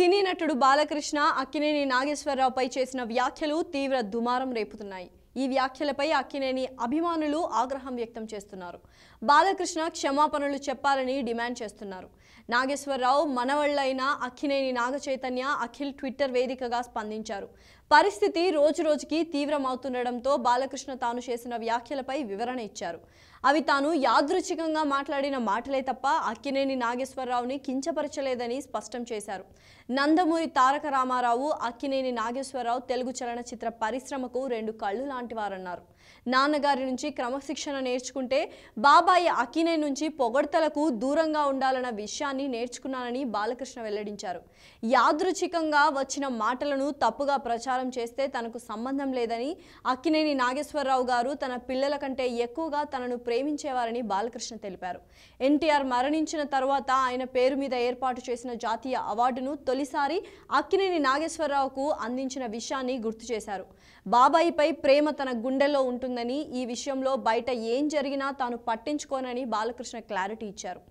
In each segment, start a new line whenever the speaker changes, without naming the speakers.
సినీ నటుడు బాలకృష్ణ అక్కినేని నాగేశ్వరరావుపై చేసిన వ్యాఖ్యలు తీవ్ర దుమారం రేపుతున్నాయి ఈ వ్యాఖ్యలపై అక్కినేని అభిమానులు ఆగ్రహం వ్యక్తం చేస్తున్నారు బాలకృష్ణ క్షమాపణలు చెప్పాలని డిమాండ్ చేస్తున్నారు నాగేశ్వరరావు మనవళ్ళైన అక్కినేని నాగచైతన్య అఖిల్ ట్విట్టర్ వేదికగా స్పందించారు పరిస్థితి రోజురోజుకి తీవ్రమవుతుండడంతో బాలకృష్ణ తాను చేసిన వ్యాఖ్యలపై వివరణ ఇచ్చారు అవి తాను యాదృచ్ఛికంగా మాట్లాడిన మాటలే తప్ప అక్కినేని నాగేశ్వరరావుని కించపరచలేదని స్పష్టం చేశారు నందమూరి తారక రామారావు అక్కినేని నాగేశ్వరరావు తెలుగు చలనచిత్ర పరిశ్రమకు రెండు కళ్ళు లాంటివారన్నారు నాన్నగారి నుంచి క్రమశిక్షణ నేర్చుకుంటే బాబాయి అక్కినే నుంచి పొగడ్తలకు దూరంగా ఉండాలన్న విషయాన్ని నేర్చుకున్నానని బాలకృష్ణ వెల్లడించారు యాదృచ్ఛికంగా వచ్చిన మాటలను తప్పుగా ప్రచారం ప్రచారం చేస్తే తనకు సంబంధం లేదని అక్కినేని నాగేశ్వరరావు గారు తన పిల్లల కంటే ఎక్కువగా తనను ప్రేమించేవారని బాలకృష్ణ తెలిపారు ఎన్టీఆర్ మరణించిన తర్వాత ఆయన పేరు మీద ఏర్పాటు చేసిన జాతీయ అవార్డును తొలిసారి అక్కినేని నాగేశ్వరరావుకు అందించిన విషయాన్ని గుర్తు చేశారు బాబాయిపై ప్రేమ తన గుండెల్లో ఉంటుందని ఈ విషయంలో బయట ఏం జరిగినా తాను పట్టించుకోనని బాలకృష్ణ క్లారిటీ ఇచ్చారు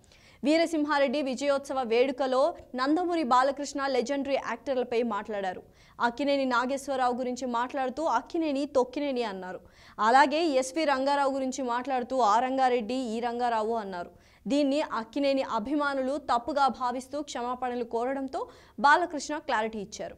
వీరసింహారెడ్డి విజయోత్సవ వేడుకలో నందమూరి బాలకృష్ణ లెజెండరీ యాక్టర్లపై మాట్లాడారు అక్కినేని నాగేశ్వరరావు గురించి మాట్లాడుతూ అక్కినేని తొక్కినేని అన్నారు అలాగే ఎస్వి రంగారావు గురించి మాట్లాడుతూ ఆ రంగారెడ్డి ఈ రంగారావు అన్నారు దీన్ని అక్కినేని అభిమానులు తప్పుగా భావిస్తూ క్షమాపణలు కోరడంతో బాలకృష్ణ క్లారిటీ ఇచ్చారు